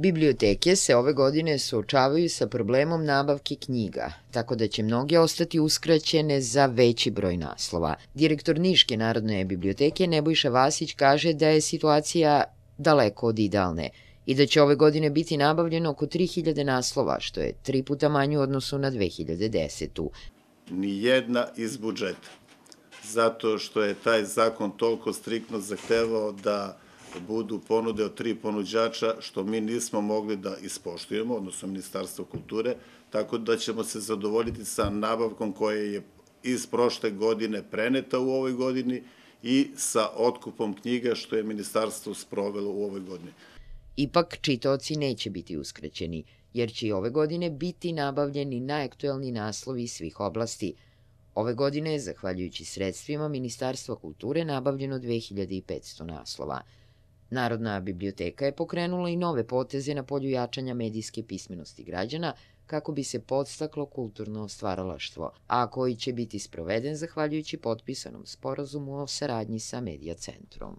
Biblioteke se ove godine suočavaju sa problemom nabavke knjiga, tako da će mnoge ostati uskraćene za veći broj naslova. Direktor Niške narodne biblioteke Nebojša Vasić kaže da je situacija daleko od idealne i da će ove godine biti nabavljeno oko 3000 naslova, što je tri puta manje u odnosu na 2010. Ni jedna iz budžeta, zato što je taj zakon toliko striktno zahtevao da budu ponude od tri ponuđača, što mi nismo mogli da ispoštujemo, odnosno Ministarstvo kulture, tako da ćemo se zadovoljiti sa nabavkom koja je iz prošle godine preneta u ovoj godini i sa otkupom knjiga što je ministarstvo sprovelo u ovoj godini. Ipak čitaoci neće biti uskrećeni, jer će i ove godine biti nabavljeni najaktuelni naslovi svih oblasti. Ove godine, zahvaljujući sredstvima, Ministarstva kulture nabavljeno 2500 naslova – Narodna biblioteka je pokrenula i nove poteze na polju jačanja medijske pismenosti građana kako bi se podstaklo kulturno stvaralaštvo, a koji će biti sproveden zahvaljujući potpisanom sporazumu o saradnji sa Medija centrom.